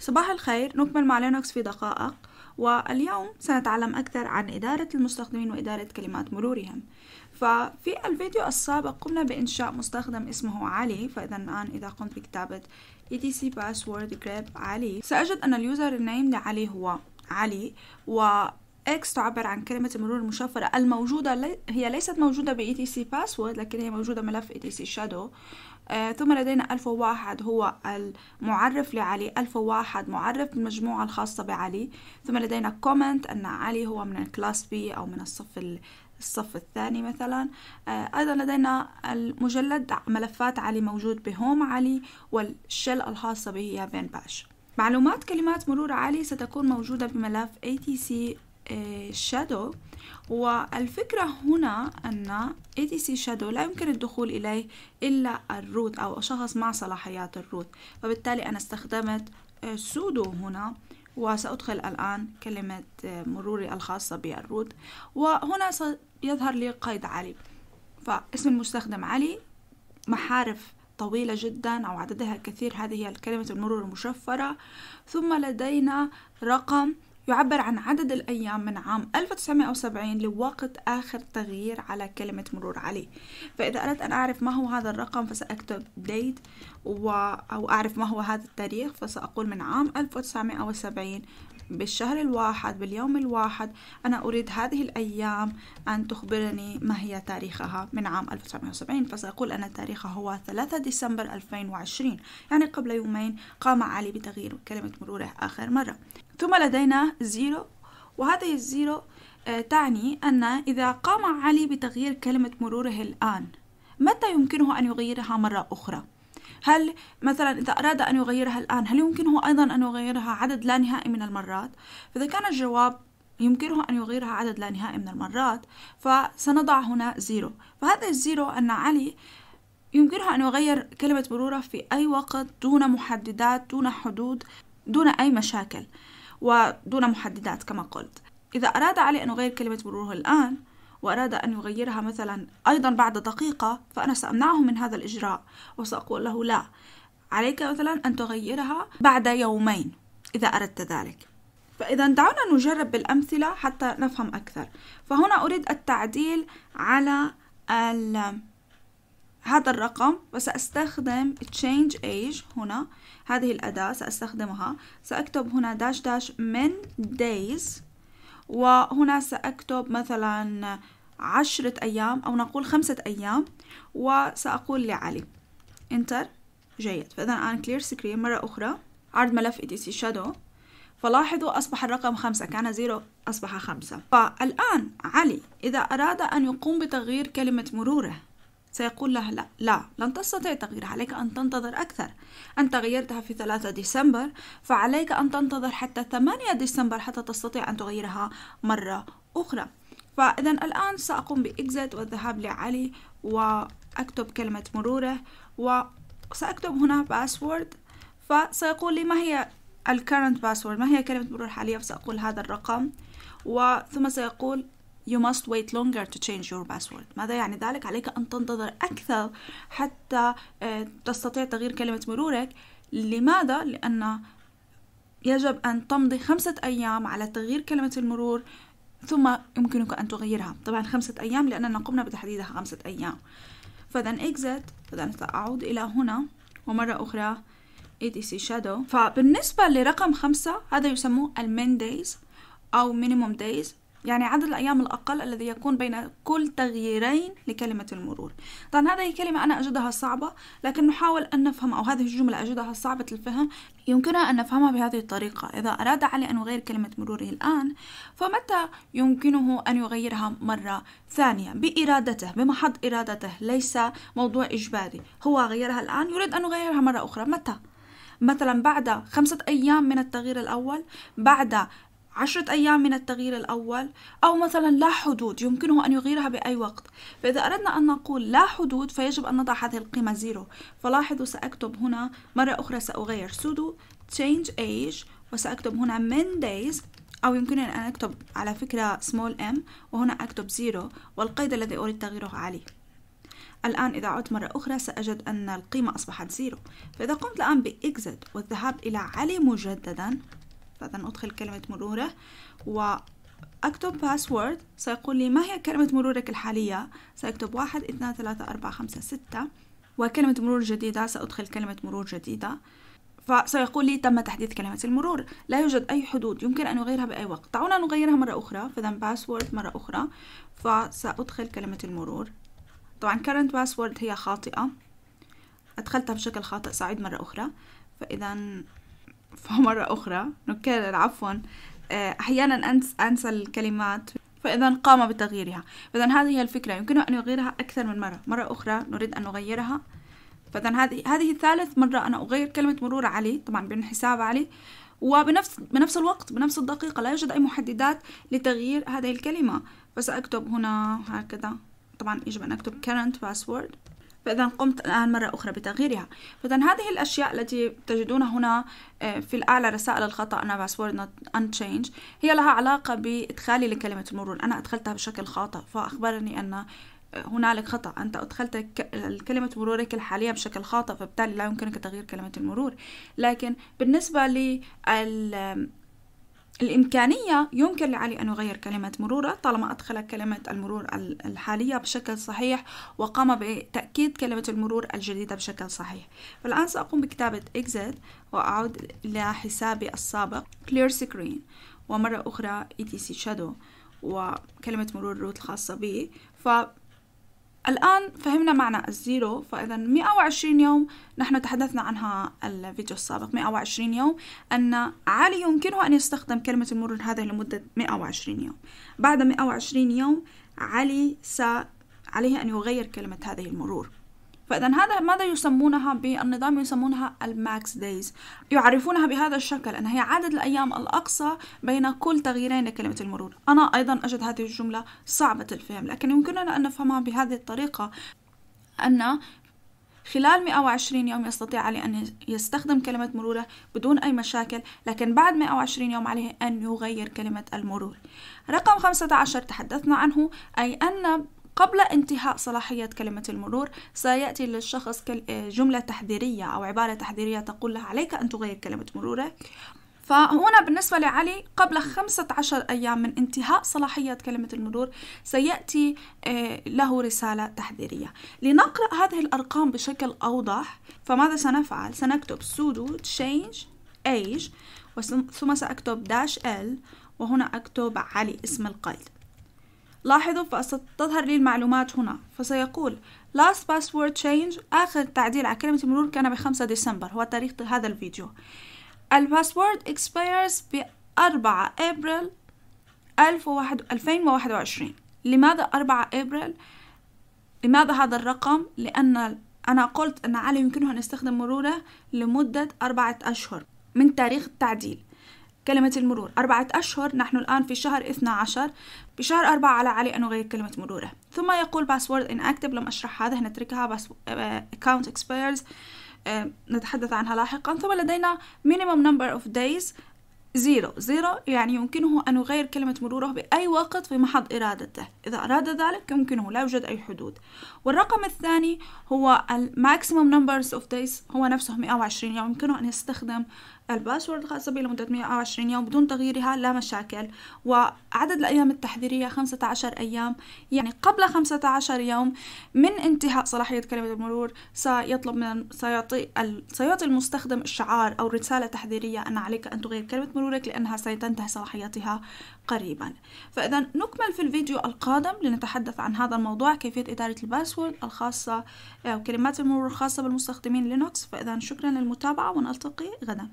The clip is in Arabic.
صباح الخير نكمل مع لينوكس في دقائق واليوم سنتعلم أكثر عن إدارة المستخدمين وإدارة كلمات مرورهم ففي الفيديو السابق قمنا بإنشاء مستخدم اسمه علي فإذا الآن إذا قمت بكتابة etc password grab علي سأجد أن اليوزر نيم لعلي هو علي و X تعبر عن كلمة المرور المشفرة الموجودة هي ليست موجودة ب etc password لكن هي موجودة ملف etc shadow آه، ثم لدينا ألف واحد هو المعرف لعلي ألف واحد معرف المجموعة الخاصة بعلي ثم لدينا كومنت أن علي هو من الكلاس بي أو من الصف الصف الثاني مثلا آه، أيضا لدينا المجلد ملفات علي موجود بهوم علي والشل الخاصة به هي بين باش معلومات كلمات مرور علي ستكون موجودة بملف ATC آه، Shadow والفكرة هنا أن ATC Shadow لا يمكن الدخول إليه إلا الروت أو شخص مع صلاحيات الروت فبالتالي أنا استخدمت سودو آه، هنا وسأدخل الآن كلمة آه، مروري الخاصة بالروت وهنا سيظهر لي قيد علي فاسم المستخدم علي محارف طويلة جدا أو عددها كثير هذه هي كلمة المرور المشفرة ثم لدينا رقم يعبر عن عدد الأيام من عام 1970 لوقت آخر تغيير على كلمة مرور عليه فإذا أردت أن أعرف ما هو هذا الرقم فسأكتب date و... أو أعرف ما هو هذا التاريخ فسأقول من عام 1970 بالشهر الواحد باليوم الواحد أنا أريد هذه الأيام أن تخبرني ما هي تاريخها من عام 1970 فسأقول أن تاريخها هو 3 ديسمبر 2020 يعني قبل يومين قام علي بتغيير كلمة مروره آخر مرة ثم لدينا زيرو وهذه الزيرو آه، تعني أن إذا قام علي بتغيير كلمة مروره الآن متى يمكنه أن يغيرها مرة أخرى؟ هل مثلا إذا أراد أن يغيرها الآن هل يمكنه أيضا أن يغيرها عدد لا نهائي من المرات فإذا كان الجواب يمكنه أن يغيرها عدد لا نهائي من المرات فسنضع هنا زيرو فهذا الزيرو أن علي يمكنه أن يغير كلمة مرورة في أي وقت دون محددات دون حدود دون أي مشاكل ودون محددات كما قلت إذا أراد علي أن يغير كلمة مروره الآن وأراد أن يغيرها مثلا أيضا بعد دقيقة فأنا سأمنعه من هذا الإجراء وسأقول له لا عليك مثلا أن تغيرها بعد يومين إذا أردت ذلك فإذا دعونا نجرب بالأمثلة حتى نفهم أكثر فهنا أريد التعديل على ال هذا الرقم وسأستخدم change age هنا هذه الأداة سأستخدمها سأكتب هنا داش داش من days وهنا سأكتب مثلا عشرة أيام أو نقول خمسة أيام وسأقول لعلي انتر جيد فإذا الآن clear screen مرة أخرى عرض ملف EDC Shadow فلاحظوا أصبح الرقم خمسة كان زيرو أصبح خمسة فالآن علي إذا أراد أن يقوم بتغيير كلمة مروره سيقول لها لا لا لن تستطيع تغييرها عليك أن تنتظر أكثر أنت غيرتها في 3 ديسمبر فعليك أن تنتظر حتى 8 ديسمبر حتى تستطيع أن تغيرها مرة أخرى فإذا الآن سأقوم بإكزت والذهاب لعلي وأكتب كلمة مروره وسأكتب هنا باسورد فسيقول لي ما هي الكرنت باسورد ما هي كلمة مرور حاليا فسأقول هذا الرقم وثم سيقول You must wait longer to change your password ماذا يعني ذلك؟ عليك أن تنتظر أكثر حتى آه، تستطيع تغيير كلمة مرورك لماذا؟ لأن يجب أن تمضي خمسة أيام على تغيير كلمة المرور ثم يمكنك أن تغيرها طبعا خمسة أيام لأننا قمنا بتحديدها خمسة أيام فإذا exit فذا سأعود إلى هنا ومرة أخرى ATC Shadow فبالنسبة لرقم خمسة هذا يسموه المين days أو minimum days يعني عدد الأيام الأقل الذي يكون بين كل تغييرين لكلمة المرور طبعا هذه كلمة أنا أجدها صعبة لكن نحاول أن نفهم أو هذه الجملة أجدها صعبة الفهم يمكننا أن نفهمها بهذه الطريقة إذا أراد علي أن يغير كلمة مروره الآن فمتى يمكنه أن يغيرها مرة ثانية بإرادته بمحض إرادته ليس موضوع إجباري هو غيرها الآن يريد أن يغيرها مرة أخرى متى؟ مثلا بعد خمسة أيام من التغيير الأول بعد عشرة أيام من التغيير الأول أو مثلا لا حدود يمكنه أن يغيرها بأي وقت فإذا أردنا أن نقول لا حدود فيجب أن نضع هذه القيمة زيرو فلاحظوا سأكتب هنا مرة أخرى سأغير sudo change age وسأكتب هنا من days أو يمكنني أن أكتب على فكرة small m وهنا أكتب زيرو والقيد الذي أريد تغييره عليه الآن إذا عدت مرة أخرى سأجد أن القيمة أصبحت زيرو فإذا قمت الآن بإكزت والذهاب إلى علي مجددا بعد أن أدخل كلمة مروره وأكتب باسورد سيقول لي ما هي كلمة مرورك الحالية سأكتب واحد اثنان ثلاثة أربعة خمسة ستة وكلمة مرور جديدة سأدخل كلمة مرور جديدة فسيقول لي تم تحديث كلمة المرور لا يوجد أي حدود يمكن أن أغيرها بأي وقت دعونا نغيرها مرة أخرى فإذا باسورد مرة أخرى فسأدخل كلمة المرور طبعا current password هي خاطئة أدخلتها بشكل خاطئ سأعيد مرة أخرى فإذا نشوفها مرة أخرى نكرر عفوا آه، أحيانا أنسى الكلمات فإذا قام بتغييرها فإذا هذه هي الفكرة يمكنه أن يغيرها أكثر من مرة مرة أخرى نريد أن نغيرها فإذا هذه هذه ثالث مرة أنا أغير كلمة مرور علي طبعا حساب علي وبنفس بنفس الوقت بنفس الدقيقة لا يوجد أي محددات لتغيير هذه الكلمة فسأكتب هنا هكذا طبعا يجب أن أكتب current password فإذا قمت الآن مرة أخرى بتغييرها فإذا هذه الأشياء التي تجدونها هنا آه، في الأعلى رسائل الخطأ أنا باسورد نوت unchanged هي لها علاقة بإدخالي لكلمة المرور أنا أدخلتها بشكل خاطئ فأخبرني أن آه، هنالك خطأ أنت أدخلت كلمة مرورك الحالية بشكل خاطئ فبالتالي لا يمكنك تغيير كلمة المرور لكن بالنسبة لل الإمكانية يمكن لعلي أن يغير كلمة مرورة طالما أدخل كلمة المرور الحالية بشكل صحيح وقام بتأكيد كلمة المرور الجديدة بشكل صحيح فالآن سأقوم بكتابة exit وأعود إلى حسابي السابق clear screen ومرة أخرى etc shadow وكلمة مرور الروت الخاصة بي الآن فهمنا معنى الزيرو فإذا 120 يوم نحن تحدثنا عنها الفيديو السابق 120 يوم أن علي يمكنه أن يستخدم كلمة المرور هذه لمدة 120 يوم بعد 120 يوم علي س عليه أن يغير كلمة هذه المرور فإذا هذا ماذا يسمونها بالنظام يسمونها الماكس دايز يعرفونها بهذا الشكل أن هي عدد الأيام الأقصى بين كل تغييرين لكلمة المرور أنا أيضا أجد هذه الجملة صعبة الفهم لكن يمكننا أن نفهمها بهذه الطريقة أن خلال 120 يوم يستطيع عليه أن يستخدم كلمة مرورة بدون أي مشاكل لكن بعد 120 يوم عليه أن يغير كلمة المرور رقم 15 تحدثنا عنه أي أن قبل انتهاء صلاحية كلمة المرور سيأتي للشخص آه، جملة تحذيرية أو عبارة تحذيرية تقول له عليك أن تغير كلمة مرورك فهنا بالنسبة لعلي قبل خمسة عشر أيام من انتهاء صلاحية كلمة المرور سيأتي آه، له رسالة تحذيرية لنقرأ هذه الأرقام بشكل أوضح فماذا سنفعل؟ سنكتب sudo change age ثم سأكتب dash l وهنا أكتب علي اسم القيد لاحظوا فستظهر لي المعلومات هنا فسيقول last password change آخر تعديل على كلمة المرور كان بخمسة ديسمبر هو تاريخ هذا الفيديو الباسورد expires بأربعة أبريل ألف وواحد ألفين وواحد وعشرين لماذا أربعة أبريل لماذا هذا الرقم لأن أنا قلت أن علي يمكنه أن يستخدم مروره لمدة أربعة أشهر من تاريخ التعديل كلمة المرور أربعة أشهر نحن الآن في شهر 12 بشهر أربعة على علي أن أغير كلمة مروره ثم يقول باسورد أكتب لم أشرح هذا نتركها بس أكاونت آه، إكسبيرز آه، نتحدث عنها لاحقا ثم لدينا minimum number of days زيرو زيرو يعني يمكنه أن يغير كلمة مروره بأي وقت في محض إرادته إذا أراد ذلك يمكنه لا يوجد أي حدود والرقم الثاني هو ال maximum numbers of days هو نفسه 120 يعني يمكنه أن يستخدم الباسورد الخاصة بي لمدة 120 يوم بدون تغييرها لا مشاكل وعدد الأيام التحذيرية 15 أيام يعني قبل 15 يوم من انتهاء صلاحية كلمة المرور سيطلب من سيعطي ال... سيعطي المستخدم شعار أو رسالة تحذيرية أن عليك أن تغير كلمة مرورك لأنها ستنتهي صلاحيتها قريبا فإذا نكمل في الفيديو القادم لنتحدث عن هذا الموضوع كيفية إدارة الباسورد الخاصة أو آه، كلمات المرور الخاصة بالمستخدمين لينوكس فإذا شكرا للمتابعة ونلتقي غدا